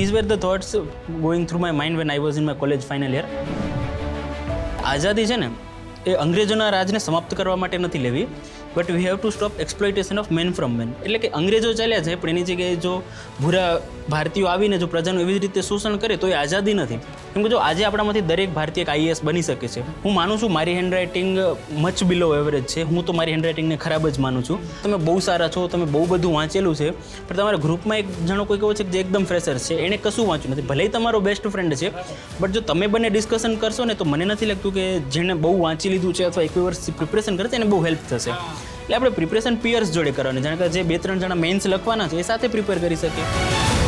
these were the thoughts going through my mind when I was in my college final year. આઝાદી છે ને એ અંગ્રેજોના રાજને સમાપ્ત કરવા માટે નથી લેવી but we have to stop exploitation of man from man એટલે કે અંગ્રેજો ચાલ્યા છે પણ એની જગ્યાએ જો ભૂરા ભારતીયો આવીને જો પ્રજાનું એવી જ રીતે શોષણ કરે તો એ આઝાદી નથી કેમ કે જો આજે આપણામાંથી દરેક ભારતીય એક આઈએએસ બની શકે છે હું માનું છું મારી હેન્ડરાઇટિંગ મચ બિલો એવરેજ છે હું તો મારી હેન્ડરાઇટિંગને ખરાબ જ માનું છું તમે બહુ સારા છો તમે બહુ બધું વાંચેલું છે પણ તમારા ગ્રુપમાં એક જણો કોઈ કહો છે કે જે એકદમ ફ્રેશર છે એણે કશું વાંચ્યું નથી ભલે તમારો બેસ્ટ ફ્રેન્ડ છે બટ જો તમે બંને ડિસ્કશન કરશો ને તો મને નથી લાગતું કે જેણે બહુ વાંચી લીધું છે અથવા એક વર્ષ પ્રિપરેશન કરે છે એને બહુ હેલ્પ થશે એટલે આપણે પ્રિપરેશન પિયર્સ જોડે કરવાની જાણે કે જે બે ત્રણ જણા મેન્સ લખવાના છે એ સાથે પ્રિપેર કરી શકીએ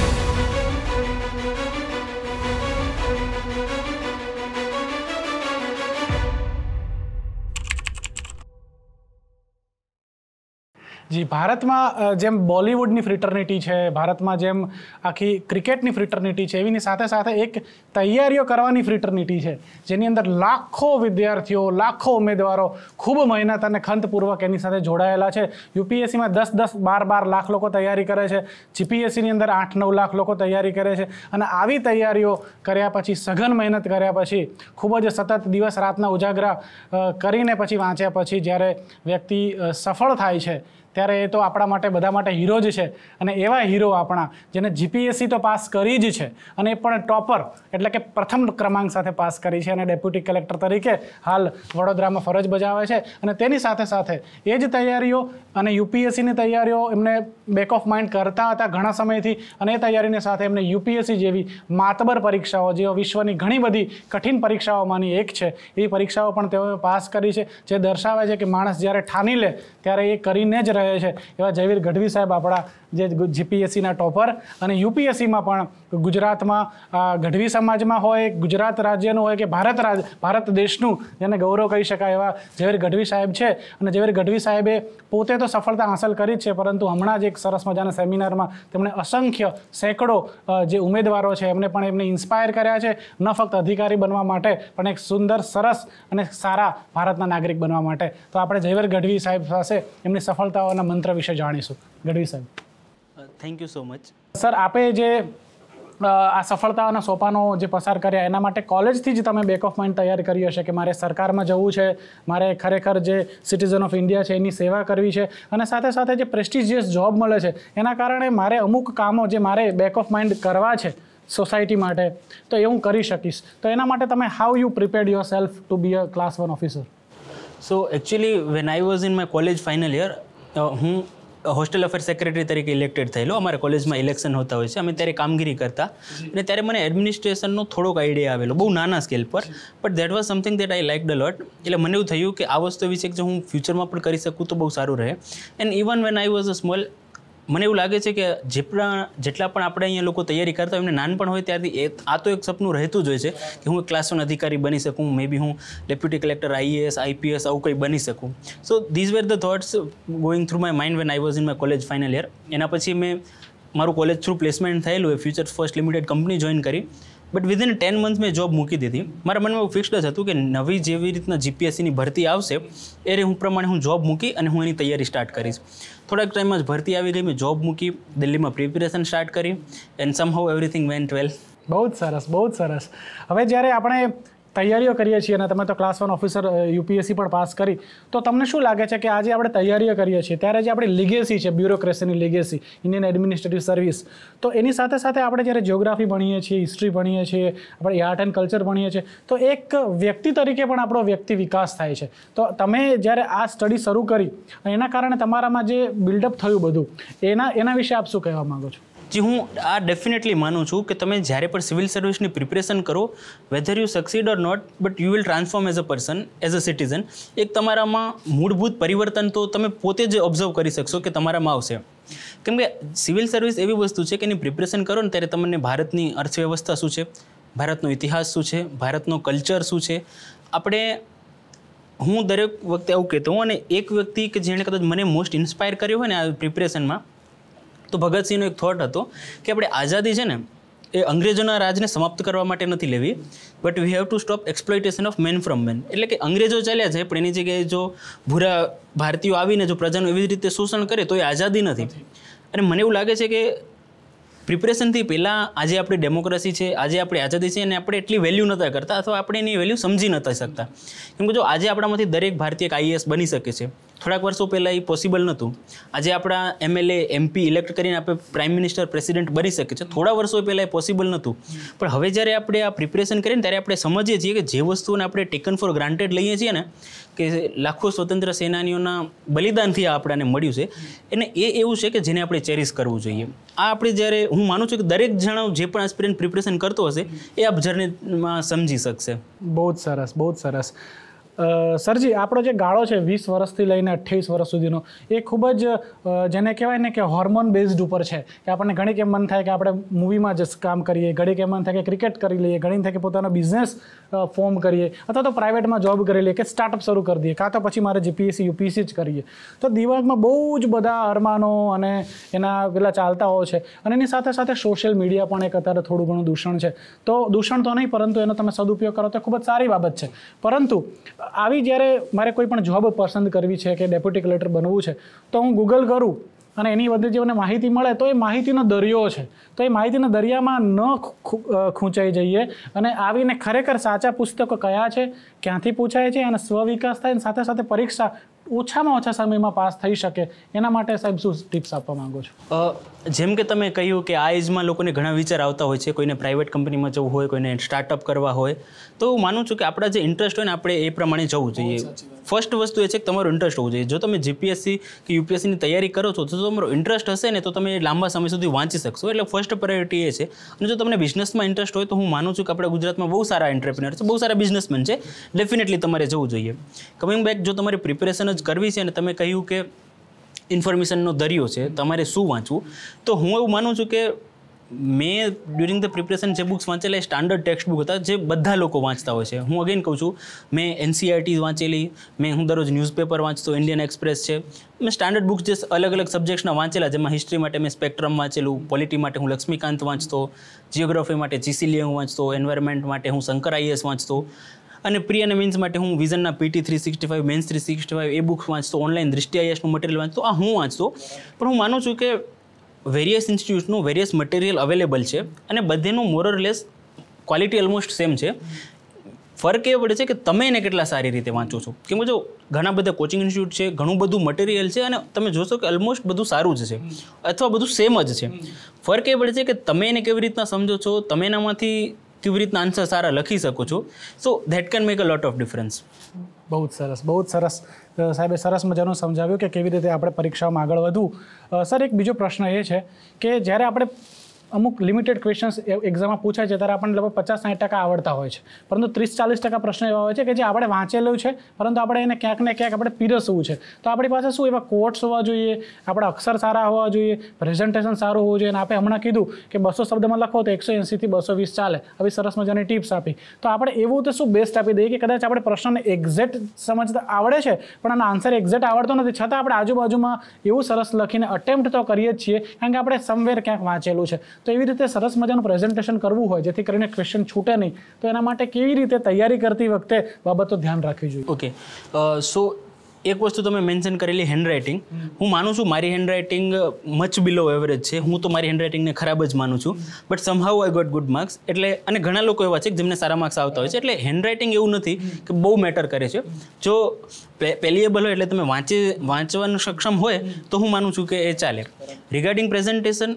જી ભારતમાં જેમ બોલિવૂડની ફ્રિટર્નિટી છે ભારતમાં જેમ આખી ક્રિકેટની ફ્રિટર્નિટી છે એવીની સાથે સાથે એક તૈયારીઓ કરવાની ફ્રિટર્નિટી છે જેની અંદર લાખો વિદ્યાર્થીઓ લાખો ઉમેદવારો ખૂબ મહેનત અને ખંતપૂર્વક એની સાથે જોડાયેલા છે યુપીએસસીમાં દસ દસ બાર બાર લાખ લોકો તૈયારી કરે છે જીપીએસસીની અંદર આઠ નવ લાખ લોકો તૈયારી કરે છે અને આવી તૈયારીઓ કર્યા પછી સઘન મહેનત કર્યા પછી ખૂબ જ સતત દિવસ રાતના ઉજાગરા કરીને પછી વાંચ્યા પછી જ્યારે વ્યક્તિ સફળ થાય છે ત્યારે એ તો આપણા માટે બધા માટે હીરો જ છે અને એવા હીરો આપણા જેને જીપીએસસી તો પાસ કરી જ છે અને એ પણ ટોપર એટલે કે પ્રથમ ક્રમાંક સાથે પાસ કરી છે અને ડેપ્યુટી કલેક્ટર તરીકે હાલ વડોદરામાં ફરજ બજાવે છે અને તેની સાથે સાથે એ જ તૈયારીઓ અને યુપીએસસીની તૈયારીઓ એમને બેક ઓફ માઇન્ડ કરતા હતા ઘણા સમયથી અને એ તૈયારીની સાથે એમને યુપીએસસી જેવી માતબર પરીક્ષાઓ જેઓ વિશ્વની ઘણી બધી કઠિન પરીક્ષાઓમાંની એક છે એવી પરીક્ષાઓ પણ તેઓએ પાસ કરી છે જે દર્શાવે છે કે માણસ જ્યારે ઠાની લે ત્યારે એ કરીને જ રહે કહે છે એવા જયવીર ગઢવી સાહેબ આપણા જે જીપીએસસીના ટોપર અને યુપીએસસીમાં પણ ગુજરાતમાં ગઢવી સમાજમાં હોય ગુજરાત રાજ્યનું હોય કે ભારત રાજ ભારત દેશનું જેને ગૌરવ કહી શકાય એવા ઝવેર ગઢવી સાહેબ છે અને ઝવેર ગઢવી સાહેબે પોતે તો સફળતા હાંસલ કરી જ છે પરંતુ હમણાં જ એક સરસ મજાના સેમિનારમાં તેમણે અસંખ્ય સેંકડો જે ઉમેદવારો છે એમને પણ એમને ઇન્સ્પાયર કર્યા છે ન ફક્ત અધિકારી બનવા માટે પણ એક સુંદર સરસ અને સારા ભારતના નાગરિક બનવા માટે તો આપણે જયવર ગઢવી સાહેબ પાસે એમની સફળતાઓ સેવાઓના મંત્ર વિશે જાણીશું ગઢવી સાહેબ thank you so much sir આપે જે આ સફળતાના સોપાનો જે પસાર કર્યા એના માટે કોલેજથી જ તમે બેક ઓફ માઇન્ડ તૈયાર કરી હશે કે મારે સરકારમાં જવું છે મારે ખરેખર જે સિટીઝન ઓફ ઇન્ડિયા છે એની સેવા કરવી છે અને સાથે સાથે જે પ્રેસ્ટિજિયસ જોબ મળે છે એના કારણે મારે અમુક કામો જે મારે બેક ઓફ માઇન્ડ કરવા છે સોસાયટી માટે તો એ હું કરી શકીશ તો એના માટે તમે how you prepared yourself to be a class one officer so actually when I was in my college final year હું હોસ્ટેલ અફેર સેક્રેટરી તરીકે ઇલેક્ટેડ થયેલો અમારા કોલેજમાં ઇલેક્શન હોતા હોય છે અમે ત્યારે કામગીરી કરતા અને ત્યારે મને એડમિનિસ્ટ્રેશનનો થોડોક આઈડિયા આવેલો બહુ નાના સ્કેલ પર but that was something that I liked lot એટલે મને એવું થયું કે આ વસ્તુ વિશે જો હું ફ્યુચરમાં પણ કરી શકું તો બહુ સારું રહે and even when I was a small મને એવું લાગે છે કે જેટલા જેટલા પણ આપણે અહીંયા લોકો તૈયારી કરતા હોય એમને નાનપણ હોય ત્યારથી એ આ તો એક સપનું રહેતું જ હોય છે કે હું એક ક્લાસનો અધિકારી બની શકું મે બી હું ડેપ્યુટી કલેક્ટર આઈએએસ આઈપીએસ આવું કંઈ બની શકું so these were the thoughts going through my mind when I was in my college final year એના પછી મેં મારું કોલેજ થ્રુ પ્લેસમેન્ટ થયેલું એ Future First Limited company join કરી બટ વિધિન ટેન મંથ મેં જોબ મૂકી દીધી મારા મનમાં ફિક્સ્ડ જ હતું કે નવી જેવી રીતના જીપીએસસીની ભરતી આવશે એ રે હું પ્રમાણે હું જોબ મૂકી અને હું એની તૈયારી સ્ટાર્ટ કરીશ થોડાક ટાઈમમાં જ ભરતી આવી ગઈ મેં જોબ મૂકી દિલ્હીમાં પ્રિપેરેશન સ્ટાર્ટ કરી and somehow everything went ટ્વેલ્થ બહુ જ સરસ બહુ જ સરસ હવે જ્યારે આપણે તૈયારીઓ કરીએ છીએ અને તમે તો ક્લાસ વન ઓફિસર યુપીએસસી પણ પાસ કરી તો તમને શું લાગે છે કે આજે આપણે તૈયારીઓ કરીએ છીએ ત્યારે જે આપણી લીગેસી છે બ્યુરોક્રેસીની લિગેસી ઇન્ડિયન એડમિનિસ્ટ્રેટિવ સર્વિસ તો એની સાથે સાથે આપણે જ્યારે જ્યોગ્રાફી ભણીએ છીએ હિસ્ટ્રી ભણીએ છીએ આપણે આર્ટ એન્ડ કલ્ચર ભણીએ છીએ તો એક વ્યક્તિ તરીકે પણ આપણો વ્યક્તિ વિકાસ થાય છે તો તમે જ્યારે આ સ્ટડી શરૂ કરી એના કારણે તમારામાં જે બિલ્ડઅપ થયું બધું એના એના વિશે આપ શું કહેવા માગો છો જે હું આ ડેફિનેટલી માનું છું કે તમે જ્યારે પણ સિવિલ સર્વિસની પ્રિપેરેશન કરો whether you succeed or not but you will transform as a person as a citizen એક તમારામાં મૂળભૂત પરિવર્તન તો તમે પોતે જ ઓબ્ઝર્વ કરી શકશો કે તમારામાં આવશે કેમ કે સિવિલ સર્વિસ એવી વસ્તુ છે કે એની પ્રિપેરેશન કરો ને ત્યારે તમને ભારતની અર્થવ્યવસ્થા શું છે ભારતનો ઇતિહાસ શું છે ભારતનો કલ્ચર શું છે આપણે હું દરેક વખતે એવું કહેતો હું અને એક વ્યક્તિ કે જેણે કદાચ મને મોસ્ટ ઇન્સ્પાયર કર્યો હોય ને આ પ્રિપરેશનમાં તો ભગતસિંહનો એક થોટ હતો કે આપણે આઝાદી છે ને એ અંગ્રેજોના રાજને સમાપ્ત કરવા માટે નથી લેવી but we have to stop exploitation of man from man એટલે કે અંગ્રેજો ચાલ્યા છે પણ એની જગ્યાએ જો ભૂરા ભારતીયો આવીને જો પ્રજાનું એવી રીતે શોષણ કરે તો એ આઝાદી નથી અને મને એવું લાગે છે કે પ્રિપરેશનથી પહેલાં આજે આપણી ડેમોક્રેસી છે આજે આપણી આઝાદી છે અને આપણે એટલી વેલ્યુ નહોતા કરતા અથવા આપણે એની વેલ્યુ સમજી નહોતા શકતા કેમ કે જો આજે આપણામાંથી દરેક ભારતીય એક આઈએએસ બની શકે છે થોડાક વર્ષો પહેલાં એ પોસિબલ નહોતું આજે આપણા એમએલએ એમપી ઇલેક્ટ કરીને આપણે પ્રાઇમ મિનિસ્ટર પ્રેસિડેન્ટ બની શકે છે થોડા વર્ષો પહેલાં એ પોસિબલ નહોતું પણ હવે જ્યારે આપણે આ પ્રિપરેશન કરીએ ને ત્યારે આપણે સમજીએ છીએ કે જે વસ્તુઓને આપણે ટેકન ફોર ગ્રાન્ટેડ લઈએ છીએ ને કે લાખો સ્વતંત્ર સેનાનીઓના બલિદાનથી આ આપણાને મળ્યું છે એને એ એવું છે કે જેને આપણે ચેરિસ કરવું જોઈએ આ આપણે જ્યારે હું માનું છું કે દરેક જણાવ જે પણ એસ્પિરન્ટ પ્રિપરેશન કરતો હશે એ આપ જર્નીમાં સમજી શકશે બહુ જ સરસ બહુ જ સરસ સરજી આપણો જે ગાળો છે વીસ વર્ષથી લઈને અઠ્યાવીસ વર્ષ સુધીનો એ ખૂબ જ જેને કહેવાય ને કે હોર્મોન બેઝડ ઉપર છે કે આપણને ઘણી એમ મન થાય કે આપણે મૂવીમાં જ કામ કરીએ ઘણી એમ મન થાય કે ક્રિકેટ કરી લઈએ ઘણી થાય કે પોતાનો બિઝનેસ ફોર્મ કરીએ અથવા તો પ્રાઇવેટમાં જોબ કરી લઈએ કે સ્ટાર્ટઅપ શરૂ કરી દઈએ કાં તો પછી મારે જીપીએસસી યુપીએસસી જ કરીએ તો દિમાગમાં બહુ જ બધા અરમાનો અને એના પેલા ચાલતા હોય છે અને એની સાથે સાથે સોશિયલ મીડિયા પણ એક અત્યારે થોડું ઘણું દૂષણ છે તો દૂષણ તો નહીં પરંતુ એનો તમે સદુપયોગ કરો તો ખૂબ જ સારી બાબત છે પરંતુ આવી જ્યારે મારે કોઈ પણ જોબ પસંદ કરવી છે કે ડેપ્યુટી કલેક્ટર બનવું છે તો હું ગૂગલ કરું અને એની વચ્ચે જે મને માહિતી મળે તો એ માહિતીનો દરિયો છે તો એ માહિતીના દરિયામાં ન ખૂંચાઈ જઈએ અને આવીને ખરેખર સાચા પુસ્તકો કયા છે ક્યાંથી પૂછાય છે અને સ્વ વિકાસ થાય અને સાથે સાથે પરીક્ષા ઓછામાં ઓછા સમયમાં પાસ થઈ શકે એના માટે સાહેબ શું ટિપ્સ આપવા માગો છું જેમ કે તમે કહ્યું કે આ એજમાં લોકોને ઘણા વિચાર આવતા હોય છે કોઈને પ્રાઇવેટ કંપનીમાં જવું હોય કોઈને સ્ટાર્ટઅપ કરવા હોય તો હું માનું છું કે આપણા જે ઇન્ટરેસ્ટ હોય ને આપણે એ પ્રમાણે જવું જોઈએ ફર્સ્ટ વસ્તુ એ છે કે તમારો ઇન્ટરેસ્ટ હોવો જોઈએ જો તમે જીપીએસસી કે યુપીએસસીની તૈયારી કરો છો તો તમારો ઇન્ટરેસ્ટ હશે ને તો તમે લાંબા સમય સુધી વાંચી શકશો એટલે ફર્સ્ટ પ્રાયોરિટી એ છે અને જો તમને બિઝનેસમાં ઇન્ટરેસ્ટ હોય તો હું માનું છું કે આપણે ગુજરાતમાં બહુ સારા એન્ટરપ્રિનર છે બહુ સારા બિઝનેસમેન છે ડેફિનેટલી તમારે જવું જોઈએ કમિંગ બેક જો તમારી પ્રિપેરેશન જ કરવી છે અને તમે કહ્યું કે ઇન્ફોર્મેશનનો દરિયો છે તમારે શું વાંચવું તો હું એવું માનું છું કે મેં ડ્યુરિંગ ધ પ્રિપરેશન જે બુક્સ વાંચેલા એ સ્ટાન્ડર્ડ ટેક્સ્ટ બુક હતા જે બધા લોકો વાંચતા હોય છે હું અગેન કહું છું મેં એનસીઆરટી e વાંચેલી મેં હું દરરોજ ન્યૂઝપેપર વાંચતો ઇન્ડિયન એક્સપ્રેસ છે મેં સ્ટાન્ડર્ડ બુક્સ જે અલગ અલગ સબ્જેક્ટ્સના વાંચેલા જેમાં હિસ્ટ્રી માટે મેં સ્પેક્ટ્રમ વાંચેલું પોલિટી માટે હું લક્ષ્મીકાંત વાંચતો જિયોગ્રાફી માટે જીસીલીએ હું વાંચતો એન્વાયરમેન્ટ માટે હું શંકર આઈએસ વાંચતો અને પ્રિય અને મેન્સ માટે હું વિઝનના PT three sixty five mains three sixty five એ બુક્સ વાંચતો ઓનલાઈન દ્રષ્ટિ આઈએસનું મટીરિયલ વાંચતો આ હું વાંચતો પણ હું માનું છું કે વેરિયસ ઇન્સ્ટિટ્યૂટનું વેરિયસ મટીરિયલ અવેલેબલ છે અને બધેનું મોરરલેસ ક્વોલિટી ઓલમોસ્ટ સેમ છે ફરક એ પડે છે કે તમે એને કેટલા સારી રીતે વાંચો છો કેમ જો ઘણા બધા કોચિંગ ઇન્સ્ટિટ્યૂટ છે ઘણું બધું મટીરિયલ છે અને તમે જોશો કે ઓલમોસ્ટ બધું સારું જ છે અથવા બધું સેમ જ છે ફરક એ પડે છે કે તમે એને કેવી રીતના સમજો છો તમે એનામાંથી તેવી રીતના આન્સર સારા લખી શકું છું so that can make a lot of difference બહુ જ સરસ બહુ જ સરસ સાહેબે સરસ મજાનું સમજાવ્યું કે કેવી રીતે આપણે પરીક્ષામાં આગળ વધવું સર એક બીજો પ્રશ્ન એ છે કે જ્યારે આપણે અમુક લિમિટેડ ક્વેશ્ચન્સ એક્ઝામમાં પૂછાય છે ત્યારે આપણને લગભગ પચાસ સાઠ ટકા આવડતા હોય છે પરંતુ ત્રીસ ચાલીસ ટકા પ્રશ્ન એવા હોય છે કે જે આપણે વાંચેલું છે પરંતુ આપણે એને ક્યાંક ને ક્યાંક આપણે પીરસવું છે તો આપણી પાસે શું એવા કોટ્સ હોવા જોઈએ આપણા અક્ષર સારા હોવા જોઈએ પ્રેઝન્ટેશન સારું હોવું જોઈએ અને આપણે હમણાં કીધું કે બસો શબ્દમાં લખો તો એકસો એંસીથી બસો વીસ ચાલે આવી સરસ મજાની ટિપ્સ આપી તો આપણે એવું તો શું બેસ્ટ આપી દઈએ કે કદાચ આપણે પ્રશ્નને એક્ઝેક્ટ સમજતા આવડે છે પણ આનો આન્સર એક્ઝેક્ટ આવડતો નથી છતાં આપણે આજુબાજુમાં એવું સરસ લખીને અટેમ્પ્ટ તો કરીએ જ છીએ કારણ કે આપણે સમવેર ક્યાંક વાંચેલું છે તો એવી રીતે સરસ મજાનું પ્રેઝન્ટેશન કરવું હોય જેથી કરીને ક્વેશ્ચન છૂટે નહીં તો એના માટે કેવી રીતે તૈયારી કરતી વખતે બાબતો ધ્યાન રાખવી જોઈએ ઓકે સો એક વસ્તુ તમે મેન્શન કરેલી હેન્ડરાઇટિંગ હું માનું છું મારી હેન્ડરાઇટિંગ મચ બિલો એવરેજ છે હું તો મારી હેન્ડરાઇટિંગને ખરાબ જ માનું છું but somehow I got good marks એટલે અને ઘણા લોકો એવા છે જેમને સારા માર્ક્સ આવતા હોય છે એટલે હેન્ડરાઇટિંગ એવું નથી કે બહુ મેટર કરે છે જો પેલિએબલ હોય એટલે તમે વાંચી વાંચવાનું સક્ષમ હોય તો હું માનું છું કે એ ચાલે રિગાર્ડિંગ પ્રેઝન્ટેશન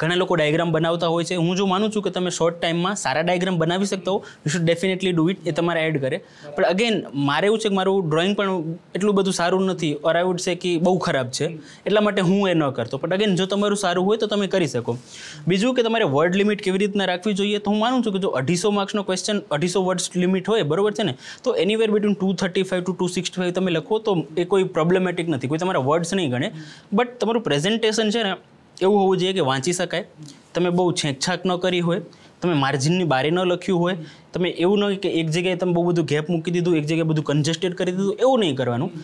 ઘણા લોકો ડાયગ્રામ બનાવતા હોય છે હું જો માનું છું કે તમે શોર્ટ ટાઈમમાં સારા ડાયગ્રામ બનાવી શકતા હો you should definitely do it એ તમારે એડ કરે પણ અગેન મારે એવું છે કે મારું ડ્રોઈંગ પણ એટલું બધું સારું નથી ઓર આઈ વુડ છે કે બહુ ખરાબ છે એટલા માટે હું એ ન કરતો પણ અગેન જો તમારું સારું હોય તો તમે કરી શકો બીજું કે તમારે વર્ડ લિમિટ કેવી રીતના રાખવી જોઈએ તો હું માનું છું કે જો અઢીસો માર્ક્સનો ક્વેશ્ચન અઢીસો વર્ડ્સ લિમિટ હોય બરોબર છે ને તો anywhere between two thirty five to two sixty five તમે લખો તો એ કોઈ પ્રોબ્લેમેટિક નથી કોઈ તમારા વર્ડ્સ નહીં ગણે બટ તમારું પ્રેઝન્ટેશન છે ને એવું હોવું જોઈએ કે વાંચી શકાય તમે બહુ છેંકછાક ન કરી હોય તમે માર્જિનની બારે ન લખ્યું હોય તમે એવું ન કે એક જગ્યાએ તમે બહુ બધું ગેપ મૂકી દીધું એક જગ્યાએ બધું કન્જેસ્ટેડ કરી દીધું એવું નહીં કરવાનું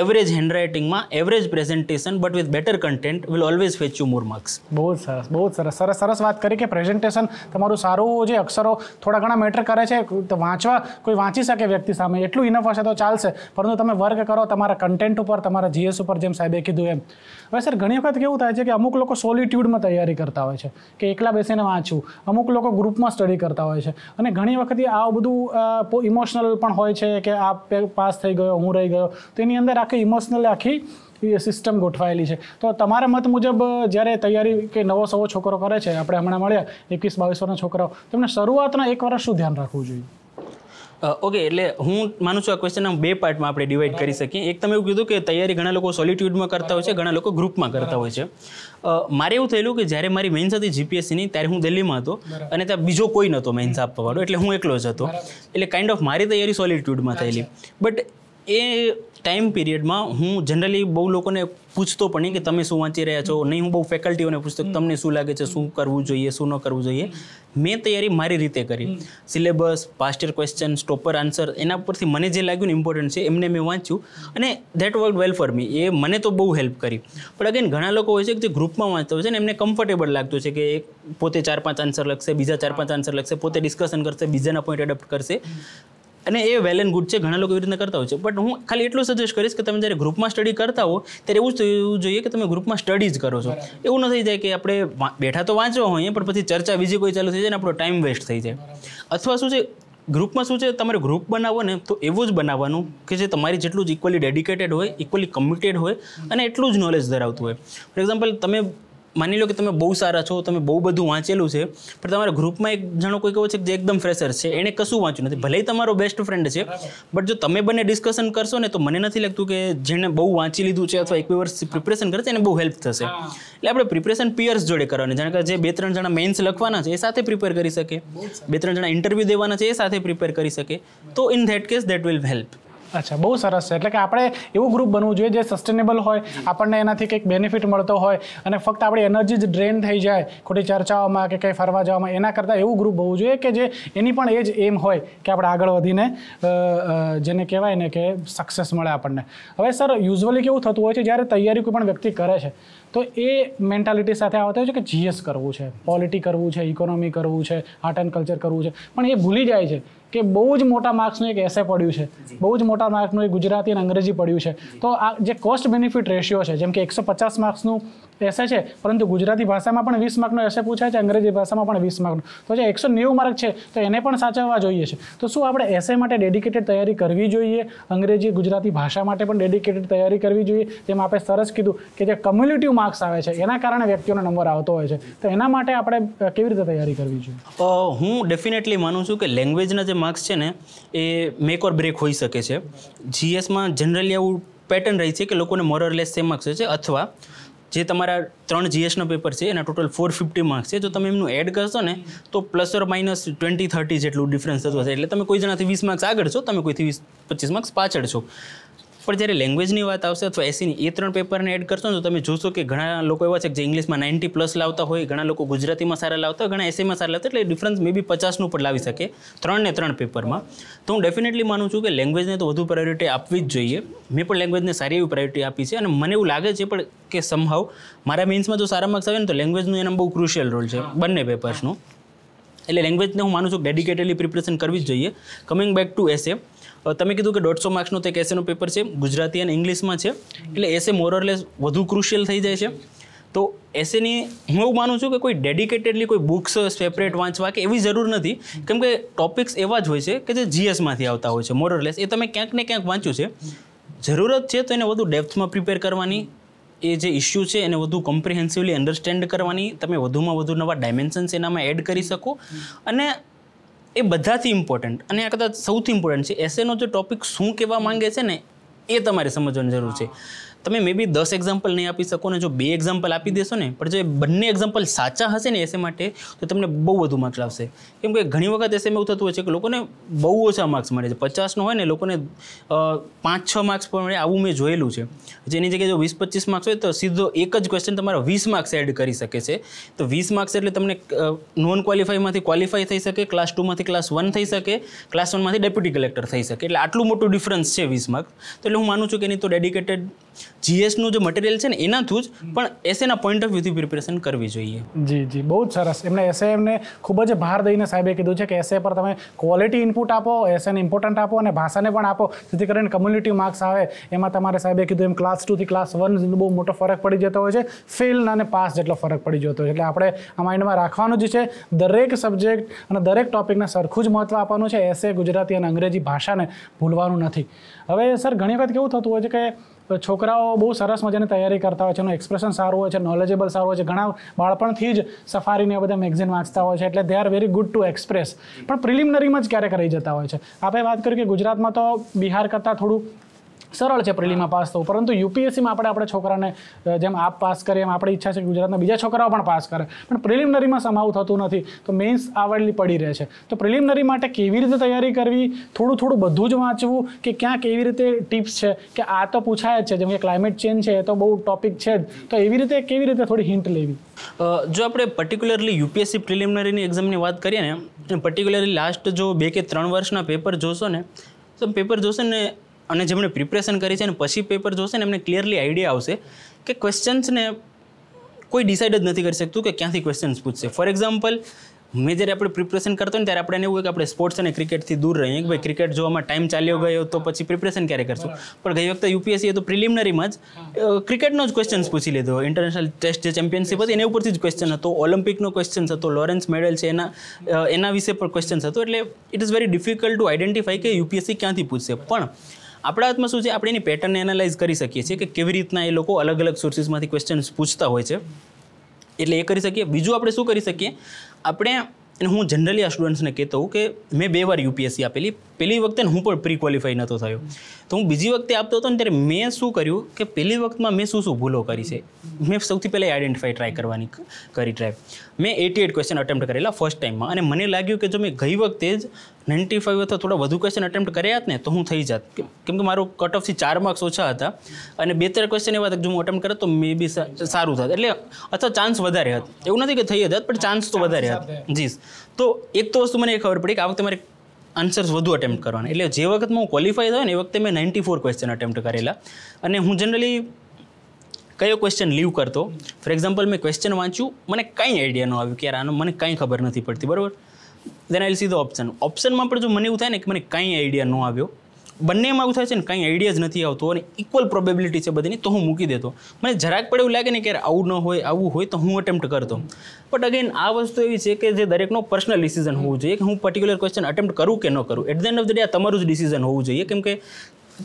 એવરેજ હેન્ડરાઇટિંગમાં average presentation but with better content will always fetch you more marks બહુ સરસ બહુ સરસ સરસ સરસ વાત કરી કે પ્રેઝન્ટેશન તમારું સારું જે અક્ષરો થોડા ઘણા મેટર કરે છે તો વાંચવા કોઈ વાંચી શકે વ્યક્તિ સામે એટલું ઇનફ હશે તો ચાલશે પરંતુ તમે વર્ક કરો તમારા કન્ટેન્ટ ઉપર તમારા જીએસ ઉપર જેમ સાહેબે કીધું એમ હવે સર ઘણી વખત કેવું થાય છે કે અમુક લોકો સોલિટ્યુડમાં તૈયારી કરતા હોય છે કે એકલા બેસીને વાંચવું અમુક લોકો ગ્રુપમાં સ્ટડી કરતા હોય છે અને ઘણી વખત આ બધું ઇમોશનલ પણ હોય છે કે આ પાસ થઈ ગયો હું રહી ગયો તેની અંદર અત્યારે આખી ઇમોશનલ આખી સિસ્ટમ ગોઠવાયેલી છે તો તમારા મત મુજબ જ્યારે તૈયારી કે નવો સવો છોકરો કરે છે આપણે હમણાં મળ્યા એકવીસ બાવીસ વર્ષના છોકરાઓ તેમને શરૂઆતના એક વર્ષ શું ધ્યાન રાખવું જોઈએ ઓકે એટલે હું માનું છું આ ક્વેશ્ચન બે પાર્ટમાં આપણે ડિવાઈડ કરી શકીએ એક તમે એવું કીધું કે તૈયારી ઘણા લોકો સોલિટ્યુડમાં કરતા હોય છે ઘણા લોકો ગ્રુપમાં કરતા હોય છે મારે એવું થયેલું કે જ્યારે મારી મેન્સ હતી જીપીએસસીની ત્યારે હું દિલ્હીમાં હતો અને ત્યાં બીજો કોઈ નહોતો મેન્સ આપવાવાળો એટલે હું એકલો જ હતો એટલે કાઇન્ડ ઓફ મારી તૈયારી સોલિટ્યુડમાં થયેલી બટ એ ટાઈમ પિરિયડમાં હું જનરલી બહુ લોકોને પૂછતો પણ કે તમે શું વાંચી રહ્યા છો નહીં હું બહુ ફેકલ્ટીઓને પૂછતો તમને શું લાગે છે શું કરવું જોઈએ શું ન કરવું જોઈએ મેં તૈયારી મારી રીતે કરી syllabus past year question topper answer એના પરથી મને જે લાગ્યું ને ઇમ્પોર્ટન્ટ છે એમને મેં વાંચ્યું અને that work well for me એ મને તો બહુ હેલ્પ કરી પણ અગેન ઘણા લોકો હોય છે કે જે ગ્રુપમાં વાંચતા હોય છે ને એમને કમ્ફર્ટેબલ લાગતું છે કે પોતે ચાર પાંચ આન્સર લખશે બીજા ચાર પાંચ આન્સર લખશે પોતે ડિસ્કશન કરશે બીજાના પોઈન્ટ એડપ્ટ કરશે અને એ વેલ એન્ડ ગુડ છે ઘણા લોકો એવી રીતના કરતા હોય છે બટ હું ખાલી એટલું સજેસ્ટ કરીશ કે તમે જ્યારે ગ્રુપમાં સ્ટડી કરતા હો ત્યારે એવું થયું જોઈએ કે તમે ગ્રુપમાં સ્ટડીઝ કરો છો એવું ન થઈ જાય કે આપણે બેઠા તો વાંચવા હોઈએ પણ પછી ચર્ચા બીજી કોઈ ચાલુ થઈ જાય ને આપણો ટાઈમ વેસ્ટ થઈ જાય અથવા શું છે ગ્રુપમાં શું છે તમારે ગ્રુપ બનાવો ને તો એવું જ બનાવવાનું કે જે તમારી જેટલું જ ઇક્વલી ડેડિકેટેડ હોય ઇક્વલી કમિટેડ હોય અને એટલું જ નોલેજ ધરાવતું હોય ફોર એક્ઝામ્પલ તમે માની લો કે તમે બહુ સારા છો તમે બહુ બધું વાંચેલું છે પણ તમારા ગ્રુપમાં એક જણો કોઈ કહો છે કે જે એકદમ ફ્રેશર છે એણે કશું વાંચ્યું નથી ભલે તમારો બેસ્ટ ફ્રેન્ડ છે બટ જો તમે બંને ડિસ્કશન કરશો ને તો મને નથી લાગતું કે જેણે બહુ વાંચી લીધું છે અથવા એક બે વર્ષ પ્રિપરેશન કરે છે એને બહુ હેલ્પ થશે એટલે આપણે પ્રિપરેશન પિયર્સ જોડે કરવાની જાણે કે જે બે ત્રણ જણા મેન્સ લખવાના છે એ સાથે પ્રિપેર કરી શકે બે ત્રણ જણા ઇન્ટરવ્યૂ દેવાના છે એ સાથે પ્રિપેર કરી શકે તો in that case that will help અચ્છા બહુ સરસ છે એટલે કે આપણે એવું ગ્રુપ બનવું જોઈએ જે સસ્ટેનેબલ હોય આપણને એનાથી કંઈક બેનિફિટ મળતો હોય અને ફક્ત આપણી એનર્જી જ ડ્રેન થઈ જાય ખોટી ચર્ચાઓમાં કે કંઈ ફરવા જવામાં એના કરતાં એવું ગ્રુપ હોવું જોઈએ કે જે એની પણ એ જ એમ હોય કે આપણે આગળ વધીને જેને કહેવાય ને કે સક્સેસ મળે આપણને હવે સર યુઝવલી કેવું થતું હોય છે જ્યારે તૈયારી કોઈ પણ વ્યક્તિ કરે છે તો એ મેન્ટાલિટી સાથે આવતા હોય છે કે જીએસ કરવું છે પોલિટી કરવું છે ઇકોનોમી કરવું છે આર્ટ એન્ડ કલ્ચર કરવું છે પણ એ ભૂલી જાય છે કે બહુ જ મોટા માર્ક્સનું એક એસે પડ્યું છે બહુ જ મોટા માર્ક્સનું એક ગુજરાતી અને અંગ્રેજી પડ્યું છે તો આ જે કોસ્ટ બેનિફિટ રેશિયો છે જેમ કે એકસો પચાસ માર્ક્સનું એસે છે પરંતુ ગુજરાતી ભાષામાં પણ વીસ માર્કનો એસે પૂછાય છે અંગ્રેજી ભાષામાં પણ વીસ માર્કનો તો જે એકસો નેવું માર્ક છે તો એને પણ સાચવવા જોઈએ છે તો શું આપણે એસે માટે ડેડિકેટેડ તૈયારી કરવી જોઈએ અંગ્રેજી ગુજરાતી ભાષા માટે પણ ડેડિકેટેડ તૈયારી કરવી જોઈએ જેમ આપણે સરસ કીધું કે જે કમ્યુનિટી માર્ક્સ આવે છે એના કારણે વ્યક્તિઓનો નંબર આવતો હોય છે તો એના માટે આપણે કેવી રીતે તૈયારી કરવી જોઈએ હું ડેફિનેટલી માનું છું કે લેંગ્વેજના જે માર્ક્સ છે ને એ મેક ઓર બ્રેક હોઈ શકે છે જીએસમાં જનરલી આવું પેટર્ન રહી છે કે લોકોને મોરરલેસ સેમ માર્ક્સ હોય છે અથવા જે તમારા ત્રણ જીએસનો પેપર છે એના ટોટલ ફોર ફિફ્ટી માર્ક્સ છે જો તમે એમનું એડ કરશો ને તો plus or minus twenty thirty જેટલું ડિફરન્સ થતું હશે એટલે તમે કોઈ જણાથી વીસ માર્ક્સ આગળ છો તમે કોઈથી વીસ પચીસ માર્ક્સ પાછળ છો પણ જ્યારે લેંગ્વેજની વાત આવશે અથવા એસીની એ ત્રણ પેપરને એડ કરશો ને તો તમે જોશો કે ઘણા લોકો એવા છે કે જે ઇંગ્લિશમાં નાઇન્ટી પ્લસ લાવતા હોય ઘણા લોકો ગુજરાતીમાં સારા લાવતા હોય ઘણા એસીમાં સારા લાવતા એટલે ડિફરન્સ મે બી પચાસનું પણ લાવી શકે ત્રણ ને ત્રણ પેપરમાં તો હું ડેફિનેટલી માનું છું કે લેંગ્વેજને તો વધુ પ્રાયોરિટી આપવી જ જોઈએ મેં પણ લેંગ્વેજને સારી એવી પ્રાયોરિટી આપી છે અને મને એવું લાગે છે પણ કે સમહાવ મારા મીન્સમાં જો સારા માર્ક્સ આવે ને તો લેંગ્વેજનું એના બહુ ક્રુશિયલ રોલ છે બંને પેપર્સનું એટલે લેંગ્વેજને હું માનું છું ડેડિકેટેડલી પ્રિપરેશન કરવી જ જોઈએ કમિંગ બેક ટુ એસે તમે કીધું કે દોઢસો માર્ક્સનું તે એસેનું પેપર છે ગુજરાતી અને ઇંગ્લિશમાં છે એટલે એસે મોરલેસ વધુ ક્રુશિયલ થઈ જાય છે તો એસેની હું એવું માનું છું કે કોઈ ડેડિકેટેડલી કોઈ બુક્સ સેપરેટ વાંચવા કે એવી જરૂર નથી કેમ કે ટોપિક્સ એવા જ હોય છે કે જે જીએસમાંથી આવતા હોય છે મોરરલેસ એ તમે ક્યાંક ને ક્યાંક વાંચ્યું છે જરૂરત છે તો એને વધુ ડેપ્થમાં પ્રિપેર કરવાની એ જે ઇસ્યુ છે એને વધુ કોમ્પ્રિહેન્સિવલી અન્ડરસ્ટેન્ડ કરવાની તમે વધુમાં વધુ નવા ડાયમેન્શન્સ એનામાં એડ કરી શકો અને એ બધાથી ઇમ્પોર્ટન્ટ અને આ કદાચ સૌથી ઇમ્પોર્ટન્ટ છે એસેનો જે ટોપિક શું કહેવા માંગે છે ને એ તમારે સમજવાની જરૂર છે તમે મે બી દસ એક્ઝામ્પલ નહીં આપી શકો ને જો બે એક્ઝામ્પલ આપી દેશો ને પણ જો એ બંને એક્ઝામ્પલ સાચા હશે ને એસે માટે તો તમને બહુ વધુ માર્ક્સ લાવશે કેમ કે ઘણી વખત એસેમાં એવું થતું હોય છે કે લોકોને બહુ ઓછા માર્ક્સ મળે છે પચાસનો હોય ને લોકોને પાંચ છ માર્ક્સ પણ મળે આવું મેં જોયેલું છે જેની જગ્યાએ જો વીસ પચીસ માર્ક્સ હોય તો સીધો એક જ ક્વેશ્ચન તમારા વીસ માર્ક્સ એડ કરી શકે છે તો વીસ માર્ક્સ એટલે તમને નોન ક્વોલિફાઈમાંથી ક્વોલિફાઈ થઈ શકે ક્લાસ ટુમાંથી ક્લાસ વન થઈ શકે ક્લાસ વનમાંથી ડેપ્યુટી કલેક્ટર થઈ શકે એટલે આટલું મોટું ડિફરન્સ છે વીસ માર્ક્સ તો એટલે હું માનું છું કે એની તો ડેડિકેટેડ જીએસનું જે મટીરિયલ છે ને એના થ્રુ જ પણ એસેના પોઈન્ટ ઓફ વ્યૂથી પ્રિપેરેશન કરવી જોઈએ જી જી બહુ જ સરસ એમને એસે એમને ખૂબ જ ભાર દઈને સાહેબે કીધું છે કે એસે પર તમે ક્વોલિટી ઇનપુટ આપો એસેને ઇમ્પોર્ટન્ટ આપો અને ભાષાને પણ આપો જેથી કરીને કમ્યુનિટી માર્ક્સ આવે એમાં તમારે સાહેબે કીધું એમ ક્લાસ ટુથી ક્લાસ વન બહુ મોટો ફરક પડી જતો હોય છે ફેલ અને પાસ જેટલો ફરક પડી જતો હોય એટલે આપણે આ માઇન્ડમાં રાખવાનું જ છે દરેક સબ્જેક્ટ અને દરેક ટોપિકને સરખું જ મહત્ત્વ આપવાનું છે એસે ગુજરાતી અને અંગ્રેજી ભાષાને ભૂલવાનું નથી હવે સર ઘણી વખત કેવું થતું હોય છે કે છોકરાઓ બહુ સરસ મજાની તૈયારી કરતા હોય છે એનું એક્સપ્રેશન સારું હોય છે નોલેજેબલ સારું હોય છે ઘણા બાળપણથી જ સફારીને બધા મેગઝીન વાંચતા હોય છે એટલે they are very good to express પણ પ્રિલિમિનરીમાં જ ક્યારેક રહી જતા હોય છે આપણે વાત કરી કે ગુજરાતમાં તો બિહાર કરતાં થોડું સરળ છે પ્રિલીમાં પાસ થવું પરંતુ યુપીએસસીમાં આપણે આપણે છોકરાને જેમ આપ પાસ કરીએ એમ આપણી ઈચ્છા છે કે ગુજરાતના બીજા છોકરાઓ પણ પાસ કરે પણ પ્રિલિમનરીમાં સમાવું થતું નથી તો મેન્સ આવડલી પડી રહે છે તો પ્રિલિમનરી માટે કેવી રીતે તૈયારી કરવી થોડું થોડું બધું જ વાંચવું કે ક્યાં કેવી રીતે ટિપ્સ છે કે આ તો પૂછાય જ છે જેમ કે ક્લાઇમેટ ચેન્જ છે એ તો બહુ ટોપિક છે જ તો એવી રીતે કેવી રીતે થોડી હિન્ટ લેવી જો આપણે પર્ટિક્યુલરલી યુપીએસસી પ્રિલિમનરીની એક્ઝામની વાત કરીએ ને પર્ટિક્યુલરલી લાસ્ટ જો બે કે ત્રણ વર્ષના પેપર જોશો ને તો પેપર જોશો ને અને જેમણે પ્રિપરેશન કરી છે અને પછી પેપર જોશે ને એમને ક્લિયરલી આઈડિયા આવશે કે ક્વેશ્ચન્સને કોઈ ડિસાઇડ જ નથી કરી શકતું કે ક્યાંથી ક્વેશ્ચન્સ પૂછશે ફોર એક્ઝામ્પલ મેં જ્યારે આપણે પ્રિપરેશન કરતો ને ત્યારે આપણે એવું કે આપણે સ્પોર્ટ્સ અને ક્રિકેટથી દૂર રહીએ કે ભાઈ ક્રિકેટ જોવામાં ટાઈમ ચાલ્યો ગયો તો પછી પ્રિપરેશન ક્યારે કરશું પણ ગઈ વખતે યુપીએસસીએ તો પ્રિલિમિનરીમાં જ ક્રિકેટનો જ ક્વેશ્ચન્સ પૂછી લીધો ઇન્ટરનેશનલ ટેસ્ટ જે ચેમ્પિયનશિપ હતી એના ઉપરથી જ ક્વેશ્ચન હતો ઓલિમ્પિકનો ક્વેશ્ચન હતો લોરેન્સ મેડલ છે એના એના વિશે પણ ક્વેશ્ચન્સ હતો એટલે it is very difficult to identify કે યુપીએસસી ક્યાંથી પૂછશે પણ આપણા હાથમાં શું છે આપણે એની પેટર્નને એનાલાઇઝ કરી શકીએ છીએ કે કેવી રીતના એ લોકો અલગ અલગ સોર્સિસમાંથી ક્વેશ્ચન્સ પૂછતા હોય છે એટલે એ કરી શકીએ બીજું આપણે શું કરી શકીએ આપણે અને હું જનરલી આ સ્ટુડન્ટ્સને કહેતો હોઉં કે મેં બે વાર યુપીએસસી આપેલી પહેલી વખતે હું પણ પ્રી ક્વોલિફાઈ નહોતો થયો તો હું બીજી વખતે આપતો હતો ને ત્યારે મેં શું કર્યું કે પહેલી વખતમાં મેં શું શું ભૂલો કરી છે મેં સૌથી પહેલાં આઈડેન્ટિફાઈ ટ્રાય કરવાની કરી ટ્રાય મેં એટી એટ ક્વેશ્ચન અટેમ્પ્ટ કરેલા ફર્સ્ટ ટાઈમમાં અને મને લાગ્યું કે જો મેં ગઈ વખતે જ નાઇન્ટી ફાઇવ અથવા થોડા વધુ ક્વેશ્ચન અટેમ્પ્ટ કર્યા હતા ને તો હું થઈ જાત કેમ કે મારો કટ ઓફથી ચાર માર્ક્સ ઓછા હતા અને બે ત્રણ ક્વેશ્ચન એવા હતા જો હું અટેમ્પ્ટ કરત તો મે બી સારું થતું એટલે અથવા ચાન્સ વધારે હતો એવું નથી કે થઈ જ પણ ચાન્સ તો વધારે હતા જી તો એક તો વસ્તુ મને એ ખબર પડી કે આ વખતે મારે આન્સર્સ વધુ અટેમ્પ્ટ કરવાના એટલે જે વખત હું ક્વોલિફાઈ થયો ને એ વખતે મેં નાઇન્ટી ફોર ક્વેશ્ચન અટેમ્પ્ટ કરેલા અને હું જનરલી કયો ક્વેશ્ચન લીવ કરતો ફોર એક્ઝામ્પલ મેં ક્વેશ્ચન વાંચ્યું મને કાંઈ આઈડિયા ન આવ્યું કે યાર આનો મને કાંઈ ખબર નથી પડતી બરાબર then I see the option ઓપ્શનમાં પણ જો મને એવું થાય ને કે મને કાંઈ આઈડિયા ન આવ્યો બંનેમાં આવું થાય છે ને કંઈ આઈડિયા જ નથી આવતો અને ઇક્વલ પ્રોબેબિલિટી છે બધીની તો હું મૂકી દેતો મને જરાક પડે એવું લાગે ને કે આવું ન હોય આવું હોય તો હું અટેમ્પ્ટ કરતો બટ અગેન આ વસ્તુ એવી છે કે જે દરેકનો પર્સનલ ડિસિઝન હોવું જોઈએ કે હું પર્ટિક્યુલર ક્વેશ્ચન અટેમ્પ્ટ કરું કે ન કરું at the end of the day આ તમારું જ ડિસિઝન હોવું જોઈએ કેમ કે